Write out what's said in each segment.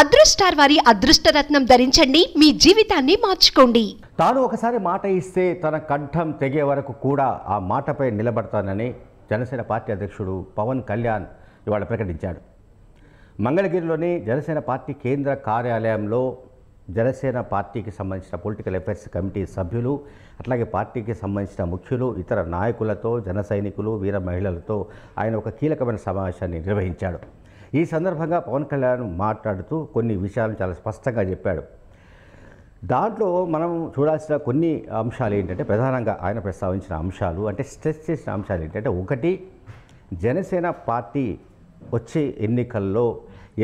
అదృష్టార్ వారి అదృష్టరత్నం ధరించండి మీ జీవితాన్ని మార్చుకోండి తాను ఒకసారి మాట ఇస్తే తన కంఠం తెగే వరకు కూడా ఆ మాటపై నిలబడతానని జనసేన పార్టీ అధ్యక్షుడు పవన్ కళ్యాణ్ ఇవాళ ప్రకటించాడు మంగళగిరిలోని జనసేన పార్టీ కేంద్ర కార్యాలయంలో జనసేన పార్టీకి సంబంధించిన పొలిటికల్ అఫైర్స్ కమిటీ సభ్యులు అట్లాగే పార్టీకి సంబంధించిన ముఖ్యులు ఇతర నాయకులతో జన సైనికులు వీర మహిళలతో ఆయన ఒక కీలకమైన సమావేశాన్ని నిర్వహించాడు ఈ సందర్భంగా పవన్ కళ్యాణ్ మాట్లాడుతూ కొన్ని విషయాలు చాలా స్పష్టంగా చెప్పాడు దాంట్లో మనం చూడాల్సిన కొన్ని అంశాలు ఏంటంటే ప్రధానంగా ఆయన ప్రస్తావించిన అంశాలు అంటే స్ట్రెస్ చేసిన అంశాలు ఏంటంటే ఒకటి జనసేన పార్టీ వచ్చే ఎన్నికల్లో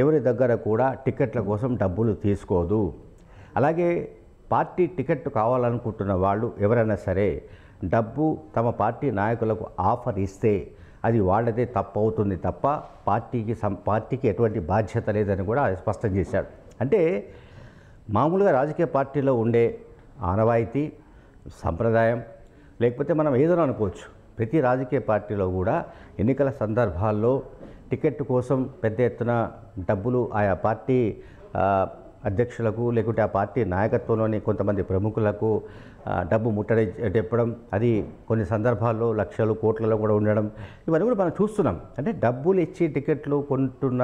ఎవరి దగ్గర కూడా టికెట్ల కోసం డబ్బులు తీసుకోదు అలాగే పార్టీ టికెట్ కావాలనుకుంటున్న వాళ్ళు ఎవరైనా సరే డబ్బు తమ పార్టీ నాయకులకు ఆఫర్ ఇస్తే అది వాళ్ళదే తప్పవుతుంది తప్ప పార్టీకి సం పార్టీకి ఎటువంటి బాధ్యత లేదని కూడా స్పష్టం చేశాడు అంటే మామూలుగా రాజకీయ పార్టీలో ఉండే ఆనవాయితీ సంప్రదాయం లేకపోతే మనం ఏదో అనుకోవచ్చు ప్రతి రాజకీయ పార్టీలో కూడా ఎన్నికల సందర్భాల్లో టికెట్ కోసం పెద్ద ఎత్తున డబ్బులు ఆయా పార్టీ అధ్యక్షులకు లేకుంటే ఆ పార్టీ నాయకత్వంలోని కొంతమంది ప్రముఖులకు డబ్బు ముట్టడి చెప్పడం అది కొన్ని సందర్భాల్లో లక్షలు కోట్లలో కూడా ఉండడం ఇవన్నీ కూడా మనం చూస్తున్నాం అంటే డబ్బులు ఇచ్చి టికెట్లు కొంటున్న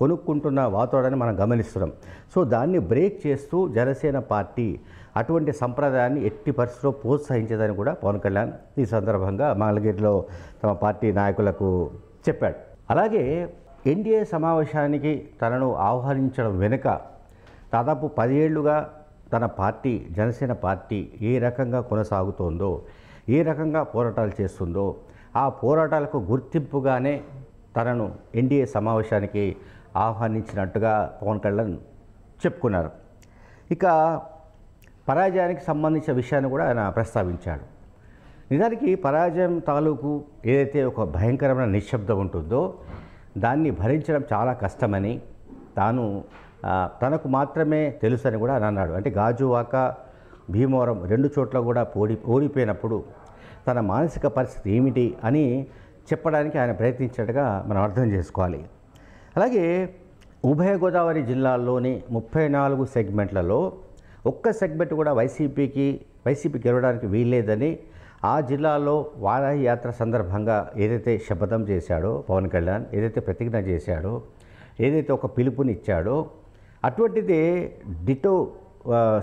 కొనుక్కుంటున్న వాతావరణాన్ని మనం గమనిస్తున్నాం సో దాన్ని బ్రేక్ చేస్తూ జనసేన పార్టీ అటువంటి సంప్రదాయాన్ని ఎట్టి పరిస్థితిలో ప్రోత్సహించేదని కూడా పవన్ కళ్యాణ్ ఈ సందర్భంగా మంగళగిరిలో తమ పార్టీ నాయకులకు చెప్పాడు అలాగే ఎన్డీఏ సమావేశానికి తనను ఆహ్వానించడం వెనుక దాదాపు పదేళ్లుగా తన పార్టీ జనసేన పార్టీ ఏ రకంగా కొనసాగుతోందో ఏ రకంగా పోరాటాలు చేస్తుందో ఆ పోరాటాలకు గుర్తింపుగానే తనను ఎన్డీఏ సమావేశానికి ఆహ్వానించినట్టుగా పవన్ కళ్యాణ్ చెప్పుకున్నారు ఇక పరాజయానికి సంబంధించిన విషయాన్ని కూడా ఆయన ప్రస్తావించాడు నిజానికి పరాజయం తాలూకు ఏదైతే ఒక భయంకరమైన నిశ్శబ్దం ఉంటుందో దాన్ని భరించడం చాలా కష్టమని తాను తనకు మాత్రమే తెలుసని కూడా అన్నాడు అంటే గాజువాక భీమవరం రెండు చోట్ల కూడా ఓడి ఓడిపోయినప్పుడు తన మానసిక పరిస్థితి ఏమిటి అని చెప్పడానికి ఆయన ప్రయత్నించట్టుగా మనం అర్థం చేసుకోవాలి అలాగే ఉభయ గోదావరి జిల్లాల్లోని ముప్పై నాలుగు సెగ్మెంట్లలో ఒక్క సెగ్మెంట్ కూడా వైసీపీకి వైసీపీ గెలవడానికి వీల్లేదని ఆ జిల్లాలో వారాహి యాత్ర సందర్భంగా ఏదైతే శపథం చేశాడో పవన్ కళ్యాణ్ ఏదైతే ప్రతిజ్ఞ చేశాడో ఏదైతే ఒక పిలుపునిచ్చాడో అటువంటిది డిటో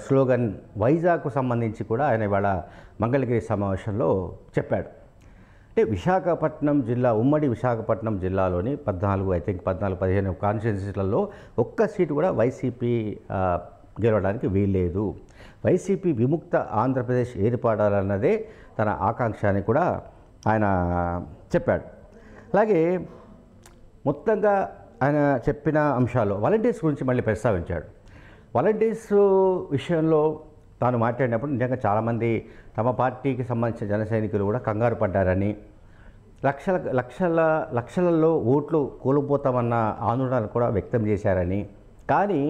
స్లోగన్ వైజాగ్కు సంబంధించి కూడా ఆయన ఇవాళ మంగళగిరి సమావేశంలో చెప్పాడు అంటే విశాఖపట్నం జిల్లా ఉమ్మడి విశాఖపట్నం జిల్లాలోని పద్నాలుగు ఐ థింక్ పద్నాలుగు పదిహేను కాన్స్టిట్యున్సీలలో ఒక్క సీటు కూడా వైసీపీ గెలవడానికి వీల్లేదు వైసీపీ విముక్త ఆంధ్రప్రదేశ్ ఏర్పడాలన్నదే తన ఆకాంక్ష అని కూడా ఆయన చెప్పాడు అలాగే మొత్తంగా ఆయన చెప్పిన అంశాలు వాలంటీర్స్ గురించి మళ్ళీ ప్రస్తావించాడు వాలంటీర్స్ విషయంలో తాను మాట్లాడినప్పుడు నిజంగా చాలామంది తమ పార్టీకి సంబంధించిన జన సైనికులు కూడా కంగారు పడ్డారని లక్షల లక్షల లక్షలలో ఓట్లు కోల్పోతామన్న ఆందోళనలు కూడా వ్యక్తం చేశారని కానీ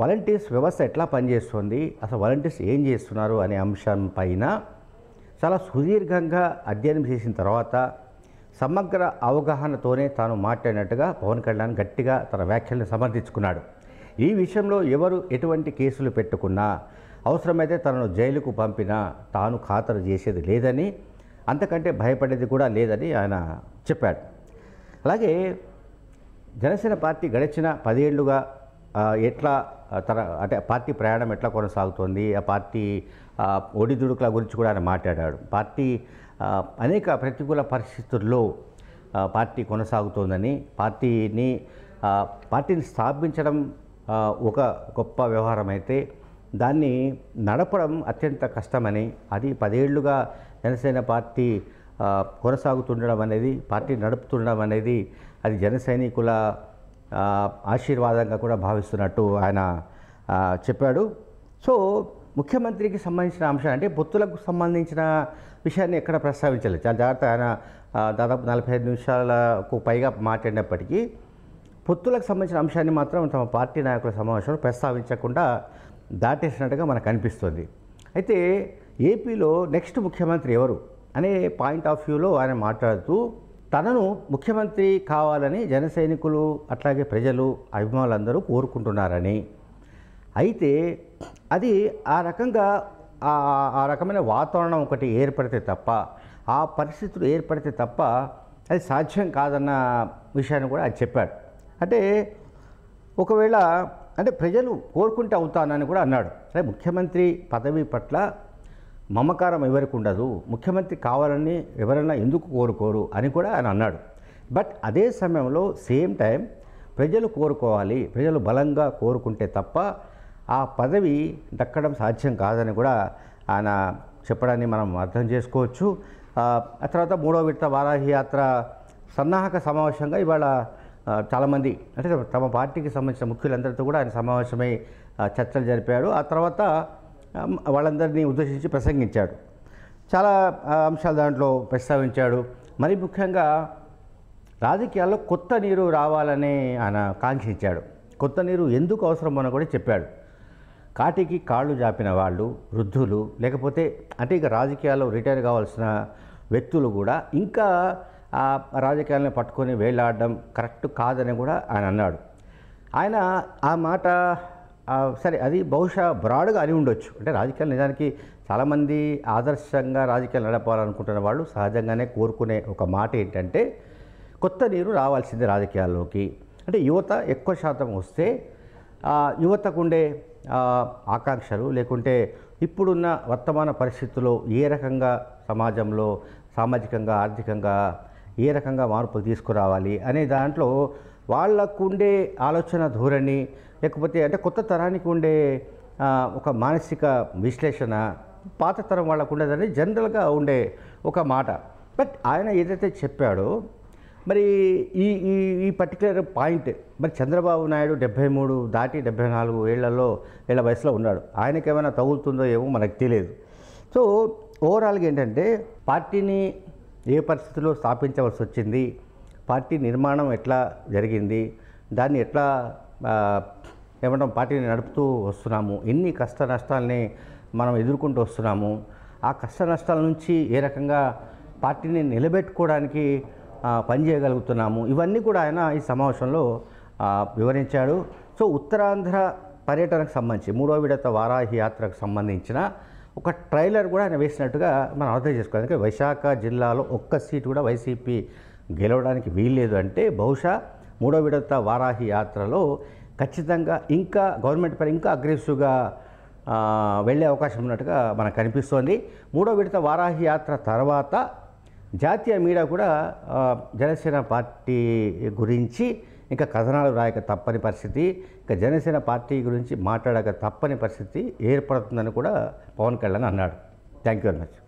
వాలంటీర్స్ వ్యవస్థ ఎట్లా పనిచేస్తుంది అసలు వాలంటీర్స్ ఏం చేస్తున్నారు అనే అంశం పైన చాలా సుదీర్ఘంగా అధ్యయనం చేసిన తర్వాత సమగ్ర అవగాహనతోనే తాను మాట్లాడినట్టుగా పవన్ కళ్యాణ్ గట్టిగా తన వ్యాఖ్యలను సమర్థించుకున్నాడు ఈ విషయంలో ఎవరు ఎటువంటి కేసులు పెట్టుకున్నా అవసరమైతే తనను జైలుకు పంపినా తాను ఖాతరు చేసేది లేదని అంతకంటే భయపడేది కూడా లేదని ఆయన చెప్పాడు అలాగే జనసేన పార్టీ గడిచిన పదేళ్లుగా ఎట్లా తన అంటే పార్టీ ప్రయాణం ఎట్లా కొనసాగుతోంది ఆ పార్టీ ఒడిదుడుకుల గురించి కూడా ఆయన మాట్లాడాడు పార్టీ అనేక ప్రతికూల పరిస్థితుల్లో పార్టీ కొనసాగుతోందని పార్టీని పార్టీని స్థాపించడం ఒక గొప్ప వ్యవహారం అయితే దాన్ని నడపడం అత్యంత కష్టమని అది పదేళ్లుగా జనసేన పార్టీ కొనసాగుతుండడం అనేది పార్టీ నడుపుతుండడం అనేది అది జన సైనికుల ఆశీర్వాదంగా కూడా భావిస్తున్నట్టు ఆయన చెప్పాడు సో ముఖ్యమంత్రికి సంబంధించిన అంశం అంటే పొత్తులకు సంబంధించిన విషయాన్ని ఎక్కడ ప్రస్తావించలేదు చాలా జాగ్రత్త ఆయన దాదాపు నలభై ఐదు నిమిషాలకు పైగా మాట్లాడినప్పటికీ పొత్తులకు సంబంధించిన అంశాన్ని మాత్రం తమ పార్టీ నాయకుల సమావేశంలో ప్రస్తావించకుండా దాటేసినట్టుగా మనకు అనిపిస్తుంది అయితే ఏపీలో నెక్స్ట్ ముఖ్యమంత్రి ఎవరు అనే పాయింట్ ఆఫ్ వ్యూలో ఆయన మాట్లాడుతూ తనను ముఖ్యమంత్రి కావాలని జన సైనికులు అట్లాగే ప్రజలు అభిమానులందరూ కోరుకుంటున్నారని అయితే అది ఆ రకంగా ఆ రకమైన వాతావరణం ఒకటి ఏర్పడితే తప్ప ఆ పరిస్థితులు ఏర్పడితే తప్ప అది సాధ్యం కాదన్న విషయాన్ని కూడా అది చెప్పాడు అంటే ఒకవేళ అంటే ప్రజలు కోరుకుంటే అవుతానని కూడా అన్నాడు అంటే ముఖ్యమంత్రి పదవి పట్ల మమకారం ఎవరికి ఉండదు ముఖ్యమంత్రి కావాలని ఎవరైనా ఎందుకు కోరుకోరు అని కూడా ఆయన అన్నాడు బట్ అదే సమయంలో సేమ్ టైం ప్రజలు కోరుకోవాలి ప్రజలు బలంగా కోరుకుంటే తప్ప ఆ పదవి దక్కడం సాధ్యం కాదని కూడా ఆయన చెప్పడాన్ని మనం అర్థం చేసుకోవచ్చు ఆ తర్వాత మూడో విడత వారాహి యాత్ర సన్నాహక సమావేశంగా ఇవాళ చాలామంది అంటే తమ పార్టీకి సంబంధించిన ముఖ్యులందరితో కూడా ఆయన సమావేశమై చర్చలు జరిపాడు ఆ తర్వాత వాళ్ళందరినీ ఉద్దేశించి ప్రసంగించాడు చాలా అంశాలు దాంట్లో ప్రస్తావించాడు మరి ముఖ్యంగా రాజకీయాల్లో కొత్త నీరు రావాలని ఆయన కాంక్షించాడు కొత్త నీరు ఎందుకు అని కూడా చెప్పాడు కాటికి కాళ్ళు జాపిన వాళ్ళు వృద్ధులు లేకపోతే అంటే ఇక రాజకీయాల్లో రిటైర్ కావాల్సిన వ్యక్తులు కూడా ఇంకా ఆ రాజకీయాలను పట్టుకొని వేలాడడం కరెక్ట్ కాదని కూడా ఆయన అన్నాడు ఆయన ఆ మాట సరే అది బహుశా బ్రాడ్గా అని ఉండొచ్చు అంటే రాజకీయాలు నిజానికి చాలామంది ఆదర్శంగా రాజకీయాలు నడపాలనుకుంటున్న వాళ్ళు సహజంగానే కోరుకునే ఒక మాట ఏంటంటే కొత్త నీరు రావాల్సిందే రాజకీయాల్లోకి అంటే యువత ఎక్కువ శాతం వస్తే యువతకు ఉండే ఆకాంక్షలు లేకుంటే ఇప్పుడున్న వర్తమాన పరిస్థితుల్లో ఏ రకంగా సమాజంలో సామాజికంగా ఆర్థికంగా ఏ రకంగా మార్పులు తీసుకురావాలి అనే దాంట్లో వాళ్ళకు ఉండే ఆలోచన ధోరణి లేకపోతే అంటే కొత్త తరానికి ఉండే ఒక మానసిక విశ్లేషణ పాత తరం వాళ్ళకు ఉండేదని జనరల్గా ఉండే ఒక మాట బట్ ఆయన ఏదైతే చెప్పాడో మరి ఈ ఈ ఈ పర్టికులర్ పాయింట్ మరి చంద్రబాబు నాయుడు డెబ్బై మూడు దాటి డెబ్బై నాలుగు ఏళ్లలో ఏళ్ళ వయసులో ఉన్నాడు ఆయనకేమైనా తగులుతుందో ఏమో మనకు తెలియదు సో ఓవరాల్గా ఏంటంటే పార్టీని ఏ పరిస్థితుల్లో స్థాపించవలసి వచ్చింది పార్టీ నిర్మాణం ఎట్లా జరిగింది దాన్ని ఎట్లా ఏమంటాం పార్టీని నడుపుతూ వస్తున్నాము ఎన్ని కష్ట నష్టాలని మనం ఎదుర్కొంటూ వస్తున్నాము ఆ కష్ట నష్టాల నుంచి ఏ రకంగా పార్టీని నిలబెట్టుకోవడానికి పనిచేయగలుగుతున్నాము ఇవన్నీ కూడా ఆయన ఈ సమావేశంలో వివరించాడు సో ఉత్తరాంధ్ర పర్యటనకు సంబంధించి మూడో విడత వారాహి యాత్రకు సంబంధించిన ఒక ట్రైలర్ కూడా ఆయన వేసినట్టుగా మనం అర్థం చేసుకోవాలి విశాఖ జిల్లాలో ఒక్క సీటు కూడా వైసీపీ గెలవడానికి వీల్లేదు అంటే బహుశా మూడో విడత వారాహి యాత్రలో ఖచ్చితంగా ఇంకా గవర్నమెంట్ పైన ఇంకా అగ్రెసివ్గా వెళ్ళే అవకాశం ఉన్నట్టుగా మనకు కనిపిస్తోంది మూడో విడత వారాహి యాత్ర తర్వాత జాతీయ మీడియా కూడా జనసేన పార్టీ గురించి ఇంకా కథనాలు రాయక తప్పని పరిస్థితి ఇంకా జనసేన పార్టీ గురించి మాట్లాడక తప్పని పరిస్థితి ఏర్పడుతుందని కూడా పవన్ కళ్యాణ్ అన్నాడు థ్యాంక్ యూ వెరీ మచ్